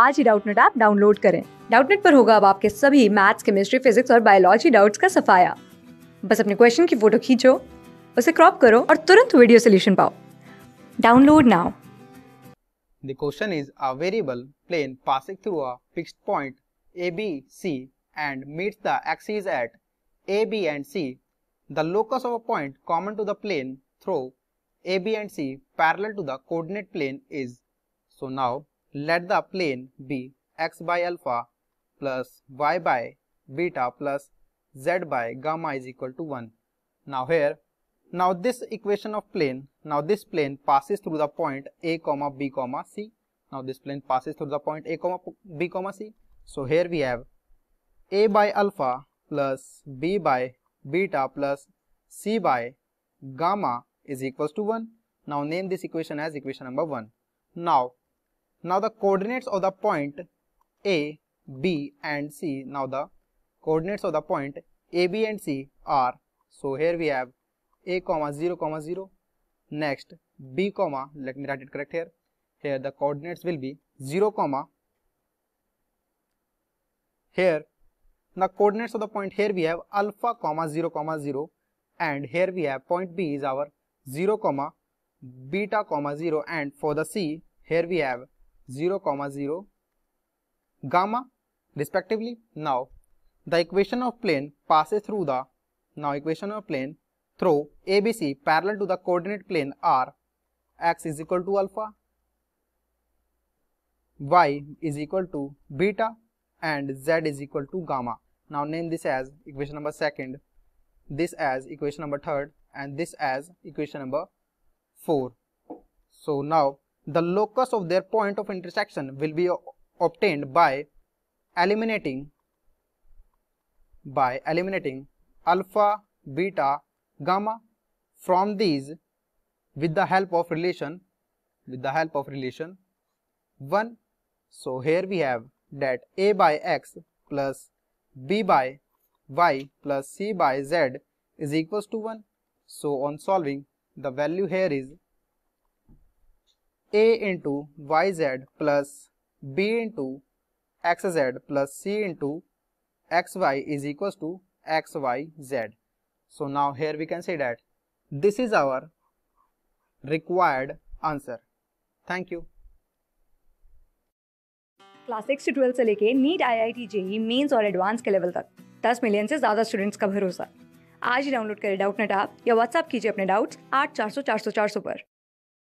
आज ही Doubtnut app download करें डाउटनेट पर होगा अब आपके सभी मैथ्स केमिस्ट्री फिजिक्स और बायोलॉजी डाउट्स का सफाया बस अपने क्वेश्चन की फोटो खींचो उसे क्रॉप करो और तुरंत वीडियो सोल्यूशन पाओ download now The question is a variable plane passing through a fixed point ABC and meets the axes at AB and C. The locus of a point common to the plane through AB and C parallel to the coordinate plane is. So now let the plane be x by alpha plus y by beta plus z by gamma is equal to 1. Now here, now this equation of plane, now this plane passes through the point a comma b comma c. Now this plane passes through the point a comma b comma c. So here we have a by alpha plus b by beta plus c by gamma is equals to 1. Now name this equation as equation number 1. Now now the coordinates of the point A, B and C, now the coordinates of the point A, B and C are, so here we have A comma 0 comma 0, next B comma, let me write it correct here, here the coordinates will be 0 comma, here the coordinates of the point here we have alpha comma 0 comma 0 and here we have point B is our 0 comma beta comma 0 and for the C here we have 0 comma 0 gamma respectively. Now the equation of plane passes through the now equation of plane through ABC parallel to the coordinate plane R. X is equal to alpha, y is equal to beta and z is equal to gamma. Now name this as equation number second, this as equation number third and this as equation number four. So now the locus of their point of intersection will be obtained by eliminating by eliminating alpha, beta, gamma from these with the help of relation with the help of relation 1 so here we have that a by x plus b by y plus c by z is equals to 1 so on solving the value here is a into y z plus b into x z plus c into x y is equals to x y z so now here we can see that this is our required answer thank you class six से twelfth से लेके NEET I I T JEE mains और advance के level तक दस million से ज्यादा students का भरोसा आज ही डाउनलोड करें डाउट नेट आप या व्हाट्सअप कीजिए अपने डाउट्स आठ चार सौ चार सौ चार सौ पर